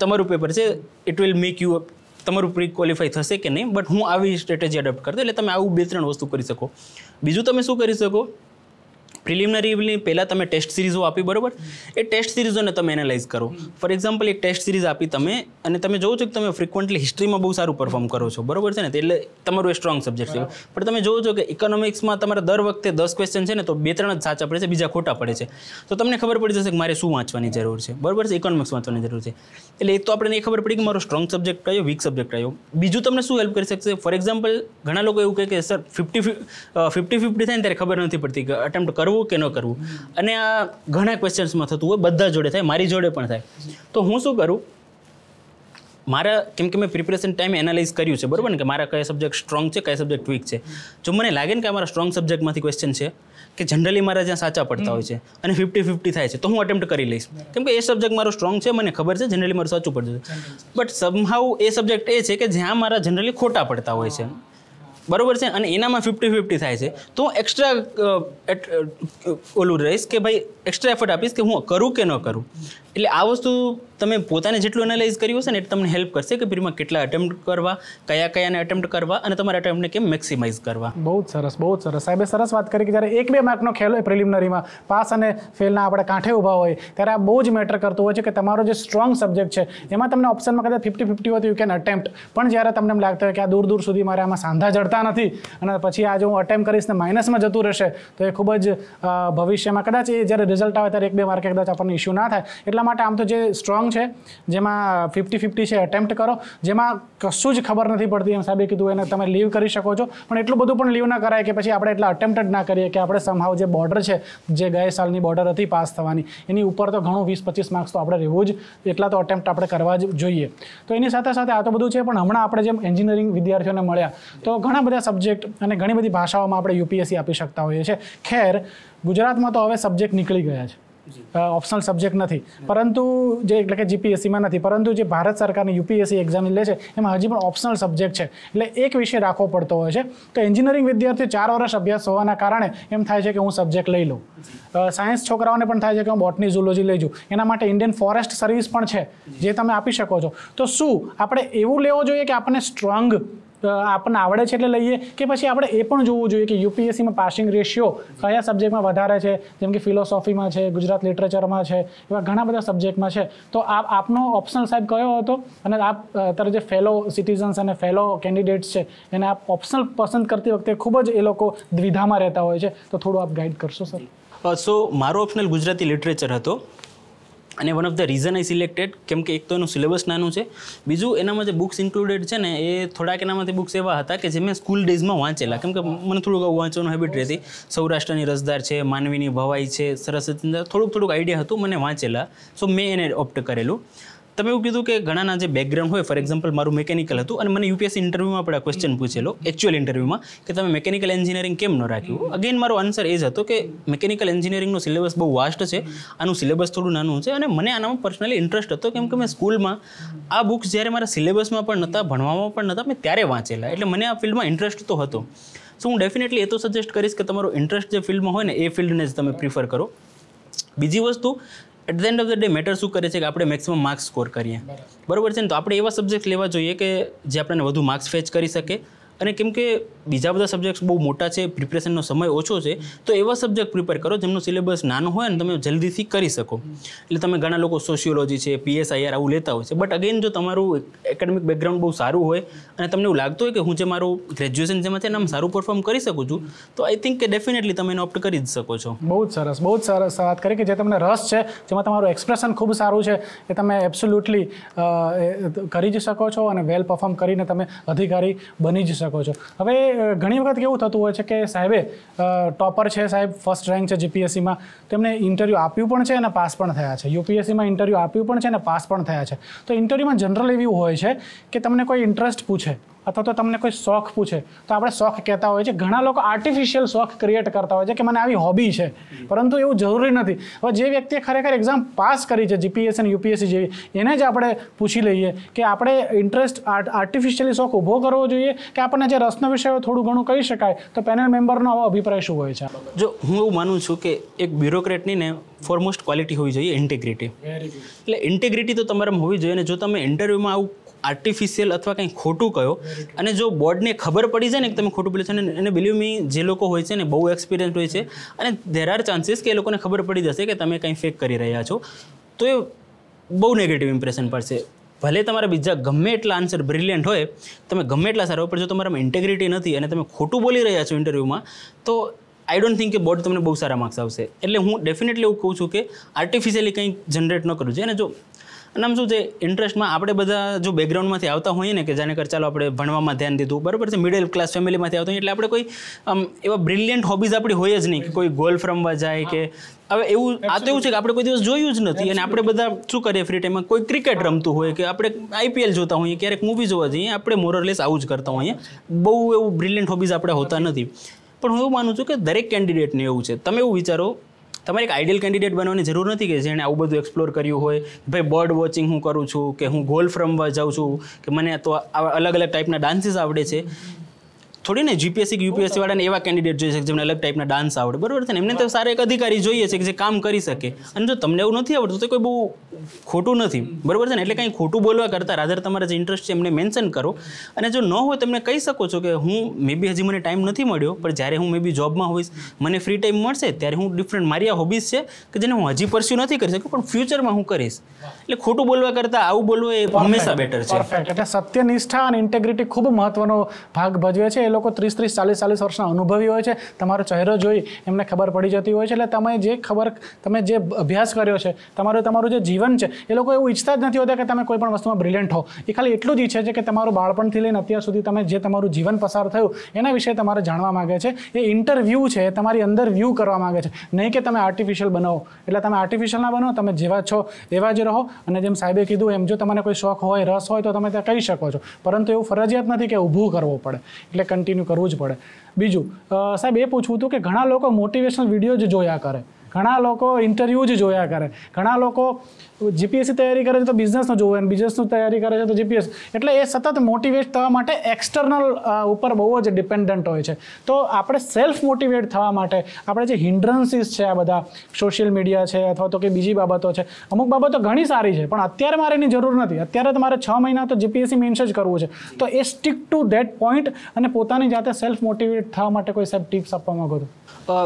તમારું પેપર છે ઇટ વિલ મેક યુ તમારું પ્રી ક્વોલિફાઈ થશે કે નહીં બટ હું આવી સ્ટ્રેટેજી અડપ્ટ કરતો એટલે તમે આવું બે ત્રણ વસ્તુ કરી શકો બીજું તમે શું કરી શકો પ્રિલિમિનરી પહેલાં તમે ટેસ્ટ સિરીઝો આપી બરાબર એ ટેસ્ટ સિરીઝોને તમે એનાલાઇઝ કરો ફોર એક્ઝામ્પલ એક ટેસ્ટ સિરીઝ આપી તમે અને તમે જોવો છો કે તમે ફ્રિકવન્ટલી હિસ્ટ્રીમાં બહુ સારું પરફોર્મ કરો છો બરાબર છે ને એટલે તમારું એ સ્ટ્રોંગ સબ્જેક્ટ છે પણ તમે જોવો છો કે ઇકોનોમિક્સમાં તમારા દર વખતે દસ ક્વેશ્ચન છે ને તો બે ત્રણ જ સાચા પડે છે બીજા ખોટા પડે છે તો તમને ખબર પડી જશે કે મારે શું વાંચવાની જરૂર છે બરાબર છે ઇકોનોમિક્સ વાંચવાની જરૂર છે એટલે એક તો આપણને એ ખબર પડી કે મારો સ્ટ્રોંગ સબ્જેક્ટ કયો વીક સબ્જેક્ટ કયો બીજું તમને શું હેલ્પ કરી શકશે ફોર એક્ઝામ્પલ ઘણા લોકો એવું કહે કે સર ફિફ્ટી ફિફ્ટી ફિફ્ટી થાય ને ત્યારે ખબર નથી પડતી કે અટેમ્પ્ટ કરો કરવું કે ન કરવું અને આ ઘણા ક્વેશ્ચન્સમાં થતું હોય બધા જોડે થાય મારી જોડે પણ થાય તો હું શું કરું મારા કેમ કે મેં પ્રિપેરેશન ટાઈમે એનાલાઇઝ કર્યું છે બરાબર ને કે મારા કયા સબ્જેક્ટ સ્ટ્રોંગ છે કયા સબ્જેક્ટ વીક છે જો મને લાગે ને કે મારા સ્ટ્રોંગ સબ્જેક્ટમાંથી ક્વેશ્ચન છે કે જનરલી મારા જ્યાં સાચા પડતા હોય છે અને ફિફ્ટી ફિફ્ટી થાય છે તો હું અટેમ્પ્ટ કરી લઈશ કેમ કે એ સબ્જેક્ટ મારો સ્ટ્રોંગ છે મને ખબર છે જનરલી મારું સાચું પડતું બટ સમહાઉ એ સબ્જેક્ટ એ છે કે જ્યાં મારા જનરલી ખોટા પડતા હોય છે બરોબર છે અને એનામાં ફિફ્ટી ફિફ્ટી થાય છે તો એક્સ્ટ્રા ઓલું રહીશ કે ભાઈ એક્સ્ટ્રા એફર્ટ આપીશ કે હું કરું કે ન કરું એટલે આ વસ્તુ તમે પોતાને જેટલું એનાલાઇઝ કર્યું હશે ને એ તમને હેલ્પ કરશે કે ફિરમાં કેટલા અટેમ્પ્ટ કરવા કયા કયાને અટેમ્પ્ટ કરવા અને તમારા અટેમ્પ્ટને કેમ મેક્સિમાઇઝ કરવા બહુ જ સરસ બહુ જ સરસ સાહેબે સરસ વાત કરી કે જ્યારે એક બે માર્કનો ખેલ હોય પ્રિલિમિનરીમાં પાસ અને ફેલના આપણે કાંઠે ઊભા હોય ત્યારે આ બહુ જ મેટર કરતું હોય છે કે તમારો જે સ્ટ્રોંગ સબ્જેક્ટ છે એમાં તમને ઓપ્શનમાં કદાચ ફિફ્ટી ફિફ્ટી હોય તો યુ કેન અટેમ્પ્ટ પણ જ્યારે તમને એમ લાગતું હોય કે આ દૂર દૂર સુધી મારે આમાં સાંધા જડ કરતા નથી અને પછી આજે હું અટેમ્પ કરીશ ને માઇનસમાં જતું રહેશે તો એ ખૂબ જ ભવિષ્યમાં કદાચ એ જ્યારે રિઝલ્ટ આવે ત્યારે એક બે માર્કે કદાચ આપણને ઇશ્યુ ના થાય એટલા માટે આમ તો જે સ્ટ્રોંગ છે જેમાં ફિફ્ટી ફિફ્ટી છે અટેમ્પ્ટ કરો જેમાં કશું જ ખબર નથી પડતી એમ સાહેબે કીધું એને તમે લીવ કરી શકો છો પણ એટલું બધું પણ લીવ ના કરાય કે પછી આપણે એટલા અટેમ્પ્ટ જ ના કરીએ કે આપણે સમહાવ જે બોર્ડર છે જે ગયે સાલની બોર્ડર હતી પાસ થવાની એની ઉપર તો ઘણું વીસ પચીસ માર્ક્સ તો આપણે રહેવું જ એટલા તો અટેમ્પ્ટ આપણે કરવા જ જોઈએ તો એની સાથે સાથે આ તો બધું છે પણ હમણાં આપણે જેમ એન્જિનિયરિંગ વિદ્યાર્થીઓને મળ્યા તો ઘણા ઘણા બધા સબ્જેક્ટ અને ઘણી બધી ભાષાઓમાં આપણે યુપીએસસી આપી શકતા હોઈએ છીએ ખેર ગુજરાતમાં તો હવે સબ્જેક્ટ નીકળી ગયા છે ઓપ્શનલ સબ્જેક્ટ નથી પરંતુ જે એટલે કે જીપીએસસીમાં નથી પરંતુ જે ભારત સરકારની યુપીએસસી એક્ઝામ લે છે એમાં હજી પણ ઓપ્શનલ સબ્જેક્ટ છે એટલે એક વિષય રાખવો પડતો હોય છે તો એન્જિનિયરિંગ વિદ્યાર્થીઓ ચાર વર્ષ અભ્યાસ હોવાના કારણે એમ થાય છે કે હું સબ્જેક્ટ લઈ લઉં સાયન્સ છોકરાઓને પણ થાય છે કે હું બોટની ઝૂલોજી લઈ જઉં એના માટે ઇન્ડિયન ફોરેસ્ટ સર્વિસ પણ છે જે તમે આપી શકો છો તો શું આપણે એવું લેવો જોઈએ કે આપણને સ્ટ્રોંગ આપણને આવડે છે એટલે લઈએ કે પછી આપણે એ પણ જોવું જોઈએ કે યુપીએસસીમાં પાસિંગ રેશિયો કયા સબ્જેક્ટમાં વધારે છે જેમ કે ફિલોસોફીમાં છે ગુજરાત લિટરેચરમાં છે એવા ઘણા બધા સબ્જેક્ટમાં છે તો આપ આપનો ઓપ્શનલ સાહેબ કયો હતો અને આપ અત્યારે જે ફેલો સિટીઝન્સ અને ફેલો કેન્ડિડેટ્સ છે એને આપ ઓપ્શનલ પસંદ કરતી વખતે ખૂબ જ એ લોકો દ્વિધામાં રહેતા હોય છે તો થોડું આપ ગાઈડ કરશો સર સો મારો ઓપ્શનલ ગુજરાતી લિટરેચર હતો અને one of the reason I selected કેમ કે એક તો એનું સિલેબસ નાનું છે બીજું એનામાં જે બુક્સ ઇન્ક્લુડેડ છે ને એ થોડાક એનામાંથી બુક્સ એવા હતા કે જે મેં સ્કૂલ ડેઝમાં વાંચેલા કેમ કે મને થોડુંક વાંચવાનું હેબિટ રહેતી સૌરાષ્ટ્રની રસદાર છે માનવીની ભવાઈ છે સરસ્વતીના થોડુંક થોડુંક આઈડિયા હતું મને વાંચેલા સો મેં એને ઓપ્ટ કરેલું તમે એવું કીધું કે ઘણાના જે બેકગ્રાઉન્ડ હોય ફોર એક્ઝામ્પલ મારું મેકેનિકલ હતું અને મને યુપીએસસી ઇન્ટરવ્યુમાં પણ આ ક્વેશ્ચન પૂછેલો એકચ્યુઅલ ઇન્ટરવ્યુમાં કે તમે મેકેનિકલ એન્જિનિયરિંગ કેમ ન રાખ્યું અગેન મારો આન્સર એ જ હતો કે મેકેનિકલ એન્જિનિયરિંગનો સિલેબસ બહુ વાસ્ટ છે આનું સિલેબસ થોડું નાનું છે અને મને આનામાં પર્સનલી ઇન્ટરેસ્ટ હતો કેમ કે મેં સ્કૂલમાં આ બુક્સ જ્યારે મારા સિલેબસમાં પણ નહોતા ભણવામાં પણ નહોતા મેં ત્યારે વાંચેલા એટલે મને આ ફિલ્ડમાં ઇન્ટરેસ્ટ તો હતો સો હું ડેફિનેટલી એ તો સજેસ્ટ કરીશ કે તમારો ઇન્ટરેસ્ટ જે ફિલ્ડમાં હોય ને એ ફિલ્ડને જ તમે પ્રિફર કરો બીજી વસ્તુ at the end of the day matter શું કરે છે કે આપણે મેક્સિમમ માર્ક્સ સ્કોર કરીએ બરાબર છે ને તો આપણે એવા સબ્જેક્ટ લેવા જોઈએ કે જે આપણને વધુ માર્ક્સ ફેચ કરી શકે અને કેમ કે બીજા બધા સબ્જેક્ટ્સ બહુ મોટા છે પ્રિપરેશનનો સમય ઓછો છે તો એવા સબ્જેક્ટ પ્રિપેર કરો જેમનો સિલેબસ નાનો હોય ને તમે જલ્દીથી કરી શકો એટલે તમે ઘણા લોકો સોશિયોલોજી છે પીએસઆઈઆર આવું લેતા હોય છે બટ અગેન જો તમારું એકેડેમિક બેકગ્રાઉન્ડ બહુ સારું હોય અને તમને એવું લાગતું હોય કે હું જે મારું ગ્રેજ્યુએશન જેમાં છે એમ સારું પરફોર્મ કરી શકું છું તો આઈ થિંક કે ડેફિનેટલી તમે એને ઓપ્ટ કરી જ શકો છો બહુ જ સરસ બહુ જ સરસ વાત કરી કે જે તમને રસ છે જેમાં તમારું એક્સપ્રેશન ખૂબ સારું છે એ તમે એબ્સોલ્યુટલી કરી જ શકો છો અને વેલ પરફોર્મ કરીને તમે અધિકારી બની જ શકો છો હવે ઘણી વખત કેવું થતું હોય છે કે સાહેબે ટોપર છે સાહેબ ફર્સ્ટ રેન્ક છે જીપીએસસીમાં તેમણે ઇન્ટરવ્યૂ આપ્યું પણ છે અને પાસ પણ થયા છે યુપીએસસીમાં ઇન્ટરવ્યૂ આપ્યું પણ છે અને પાસ પણ થયા છે તો ઇન્ટરવ્યૂમાં જનરલ એવું હોય છે કે તમને કોઈ ઇન્ટરેસ્ટ પૂછે અથવા તો તમને કોઈ શોખ પૂછે તો આપણે શોખ કહેતા હોય છે ઘણા લોકો આર્ટિફિશિયલ શોખ ક્રિએટ કરતા હોય છે કે મને આવી હોબી છે પરંતુ એવું જરૂરી નથી હવે જે વ્યક્તિએ ખરેખર એક્ઝામ પાસ કરી છે જીપીએસસી અને યુપીએસસી જેવી એને જ આપણે પૂછી લઈએ કે આપણે ઇન્ટરેસ્ટ આર્ટ આર્ટિફિશિયલી શોખ ઊભો કરવો જોઈએ કે આપણને જે રસનો વિષય થોડું ઘણું કહી શકાય તો પેનલ મેમ્બરનો આવો અભિપ્રાય શું હોય છે જો હું એવું માનું છું કે એક બ્યુરોક્રેટની ને ફોરમોસ્ટ ક્વોલિટી હોવી જોઈએ ઇન્ટેગ્રિટી એટલે ઇન્ટિગ્રિટી તો તમારે હોવી જોઈએ અને જો તમે ઇન્ટરવ્યૂમાં આવું આર્ટિફિશિયલ અથવા કંઈ ખોટું કહ્યો અને જો બોર્ડને ખબર પડી જાય ને કે તમે ખોટું બોલ્યો છો અને એને બિલીવ મી જે લોકો હોય છે ને બહુ એક્સપિરિયન્સ હોય છે અને ધેર આર ચાન્સીસ કે એ લોકોને ખબર પડી જશે કે તમે કંઈ ફેક કરી રહ્યા છો તો એ બહુ નેગેટિવ ઇમ્પ્રેશન પડશે ભલે તમારા બીજા ગમે એટલા આન્સર બ્રિલિયન્ટ હોય તમે ગમે એટલા સારા હોય પણ જો તમારામાં ઇન્ટેગ્રિટી નથી અને તમે ખોટું બોલી રહ્યા છો ઇન્ટરવ્યૂમાં તો આઈ ડોન્ટ થિંક કે બોર્ડ તમને બહુ સારા માર્ક્સ આવશે એટલે હું ડેફિનેટલી એવું કહું છું કે આર્ટિફિશિયલી કંઈક જનરેટ ન કરું છું અને જો અને આમ શું છે ઇન્ટરેસ્ટમાં આપણે બધા જો બેકગ્રાઉન્ડમાંથી આવતા હોઈએ ને કે જાણે કર ચાલો આપણે ભણવામાં ધ્યાન દીધું બરાબર છે મિડલ ક્લાસ ફેમિલીમાંથી આવતા હોઈએ એટલે આપણે કોઈ આમ એવા બ્રિલિયન્ટ હોબીઝ આપણી હોય જ નહીં કે કોઈ ગોલ્ફ રમવા જાય કે હવે એવું આ તો એવું છે કે આપણે કોઈ દિવસ જોયું જ નથી અને આપણે બધા શું કરીએ ફ્રી ટાઈમમાં કોઈ ક્રિકેટ રમતું હોય કે આપણે આઈપીએલ જોતા હોઈએ ક્યારેક મૂવી જોવા જઈએ આપણે મોરલેસ આવું જ કરતા હોઈએ બહુ એવું બ્રિલિયન્ટ હોબીઝ આપણે હોતા નથી પણ હું એવું માનું છું કે દરેક કેન્ડિડેટને એવું છે તમે એવું વિચારો તમારે એક આઈડિયલ કેન્ડિડેટ બનવાની જરૂર નથી કે જેણે આવું બધું એક્સપ્લોર કર્યું હોય ભાઈ બર્ડ વોચિંગ હું કરું છું કે હું ગોલ્ફ રમવા જાઉં છું કે મને તો આવા અલગ અલગ ટાઈપના ડાન્સીસ આવડે છે થોડી ને જીપીએસસી કે યુપીએસસી વાળાને એવા કેન્ડિડેટ જોઈ છે જેમને અલગ ટાઈપના ડાન્સ આવડે બરાબર છે ને એમને તો સારા એક અધિકારી જોઈએ છે કે જે કામ કરી શકે અને જો તમને એવું નથી આવડતું તો કોઈ બહુ ખોટું નથી બરાબર છે ને એટલે કંઈ ખોટું બોલવા કરતાં રાધર તમારા જે ઇન્ટરેસ્ટ છે એમને મેન્શન કરો અને જો ન હોય તમને કહી શકો છો કે હું મે બી હજી મને ટાઈમ નથી મળ્યો પણ જ્યારે હું મે બી જોબમાં હોઈશ મને ફ્રી ટાઈમ મળશે ત્યારે હું ડિફરન્ટ મારી આ હોબીઝ છે કે જેને હું હજી પરસ્યુ નથી કરી શકું પણ ફ્યુચરમાં હું કરીશ એટલે ખોટું બોલવા કરતાં આવું બોલવું એ હંમેશા બેટર છે એટલે સત્યનિષ્ઠા અને ઇન્ટેગ્રિટી ખૂબ મહત્વનો ભાગ ભજવે છે એ લોકો ત્રીસ ત્રીસ ચાલીસ ચાલીસ વર્ષના અનુભવી હોય છે તમારો ચહેરો જોઈ એમને ખબર પડી જતી હોય છે એટલે તમે જે ખબર તમે જે અભ્યાસ કર્યો છે તમારું તમારું જે જીવન છે એ લોકો એવું ઈચ્છતા જ નથી હોતા કે તમે કોઈ પણ વસ્તુમાં બ્રિલિયન્ટ હો એ ખાલી એટલું જ ઈચ્છે છે કે તમારું બાળપણથી લઈને અત્યાર સુધી તમે જે તમારું જીવન પસાર થયું એના વિશે તમારે જાણવા માગે છે એ ઇન્ટરવ્યૂ છે તમારી અંદર વ્યૂ કરવા માગે છે નહીં કે તમે આર્ટિફિશિયલ બનાવો એટલે તમે આર્ટિફિશિયલ ના બનો તમે જેવા છો એવા જ રહો અને જેમ સાહેબે કીધું એમ જો તમને કોઈ શોખ હોય રસ હોય તો તમે ત્યાં કહી શકો છો પરંતુ એવું ફરજિયાત નથી કે ઊભું કરવો પડે એટલે કન્ટિન્યુ કરવું જ પડે બીજું સાહેબ એ પૂછવું હતું કે ઘણા લોકો મોટિવેશનલ વિડીયો જ જોયા કરે ઘણા લોકો ઇન્ટરવ્યૂ જ જોયા કરે ઘણા લોકો જીપીએસસી તૈયારી કરે છે તો બિઝનેસનું જોવે અને બિઝનેસનું તૈયારી કરે છે તો જીપીએસ એટલે એ સતત મોટિવેટ થવા માટે એક્સટર્નલ ઉપર બહુ જ ડિપેન્ડન્ટ હોય છે તો આપણે સેલ્ફ મોટિવેટ થવા માટે આપણે જે હિન્ડ્રન્સીસ છે આ બધા સોશિયલ મીડિયા છે અથવા તો કે બીજી બાબતો છે અમુક બાબતો ઘણી સારી છે પણ અત્યારે મારે એની જરૂર નથી અત્યારે તો મારે છ મહિના તો જીપીએસસી મેન્સ જ કરવું છે તો એ સ્ટીક ટુ ધેટ પોઈન્ટ અને પોતાની જાતે સેલ્ફ મોટિવેટ થવા માટે કોઈ સાહેબ ટિપ્સ આપવા માગો તો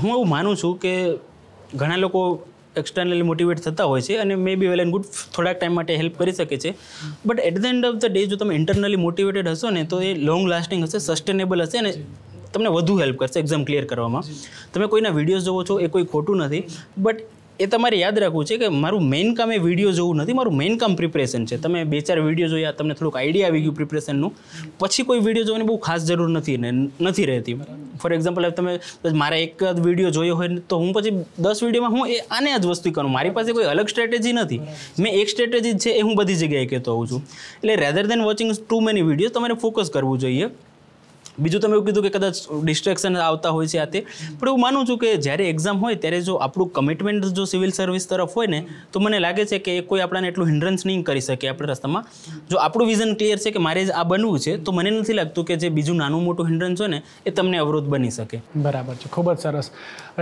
હું એવું માનું છું કે ઘણા લોકો એક્સટર્નલી મોટિવેટ થતા હોય છે અને may be well and good થોડાક ટાઈમ માટે હેલ્પ કરી શકે છે but at the end of the day જો તમે ઇન્ટરનલી મોટિવેટેડ હશો ને તો એ લોંગ લાસ્ટિંગ હશે સસ્ટેનેબલ હશે અને તમને વધુ હેલ્પ કરશે એક્ઝામ ક્લિયર કરવામાં તમે કોઈના વિડીયોઝ જોવો છો એ કોઈ ખોટું નથી બટ એ તમારે યાદ રાખવું છે કે મારું મેઇન કામ એ વિડીયો જોવું નથી મારું મેઇન કામ પ્રિપરેશન છે તમે બે ચાર વિડીયો જોયા તમને થોડુંક આઈડિયા આવી ગયું પ્રિપરેશનનું પછી કોઈ વિડીયો જોવાની બહુ ખાસ જરૂર નથી ને નથી રહેતી ફોર એક્ઝામ્પલ તમે મારા એક જ વિડીયો જોયો હોય તો હું પછી દસ વિડીયોમાં હું એ આને જ વસ્તુ કરું મારી પાસે કોઈ અલગ સ્ટ્રેટેજી નથી મેં એક સ્ટ્રેટેજી છે એ હું બધી જગ્યાએ કહેતો હોઉં છું એટલે rather than watching too many video તમારે ફોકસ કરવું જોઈએ બીજું તમે એવું કીધું કે કદાચ ડિસ્ટ્રેક્શન આવતા હોય છે આ તે પણ હું માનું છું કે જ્યારે એક્ઝામ હોય ત્યારે જો આપણું કમિટમેન્ટ જો સિવિલ સર્વિસ તરફ હોય ને તો મને લાગે છે કે એ કોઈ આપણાને એટલું હિન્ડ્રન્સ નહીં કરી શકે આપણે રસ્તામાં જો આપણું વિઝન ક્લિયર છે કે મારે આ બનવું છે તો મને નથી લાગતું કે જે બીજું નાનું મોટું હિન્ડ્રન્સ હોય ને એ તમને અવરોધ બની શકે બરાબર છે ખૂબ જ સરસ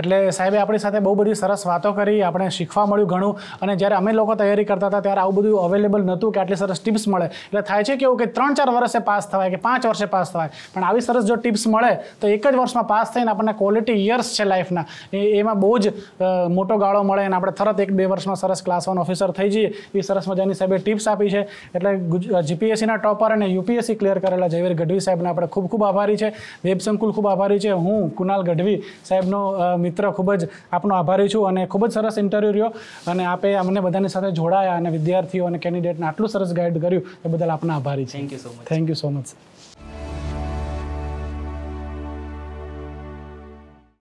એટલે સાહેબે આપણી સાથે બહુ બધી સરસ વાતો કરી આપણે શીખવા મળ્યું ઘણું અને જ્યારે અમે લોકો તૈયારી કરતા હતા ત્યારે આવું બધું અવેલેબલ નહોતું કે આટલી સરસ ટિપ્સ મળે એટલે થાય છે કેવું કે ત્રણ ચાર વર્ષે પાસ થવાય કે પાંચ વર્ષે પાસ થવાય પણ આવી આવી સરસ જો ટિપ્સ મળે તો એક જ વર્ષમાં પાસ થઈને આપણને ક્વોલિટી યર્સ છે લાઈફના એમાં બહુ જ મોટો ગાળો મળે અને આપણે તરત એક બે વર્ષમાં સરસ ક્લાસ વન ઓફિસર થઈ જઈએ એ સરસ મજાની સાહેબે ટિપ્સ આપી છે એટલે જીપીએસસીના ટોપર અને યુપીએસસી ક્લિયર કરેલા ઝવેર ગઢવી સાહેબને આપણે ખૂબ ખૂબ આભારી છે વેબ સંકુલ ખૂબ આભારી છે હું કુનાલ ગઢવી સાહેબનો મિત્ર ખૂબ જ આપનો આભારી છું અને ખૂબ જ સરસ ઇન્ટરવ્યૂ રહ્યો અને આપે અમને બધાની સાથે જોડાયા અને વિદ્યાર્થીઓ અને કેન્ડિડેટને આટલું સરસ ગાઈડ કર્યું એ બદલ આપના આભારી છે thank you so much thank you so much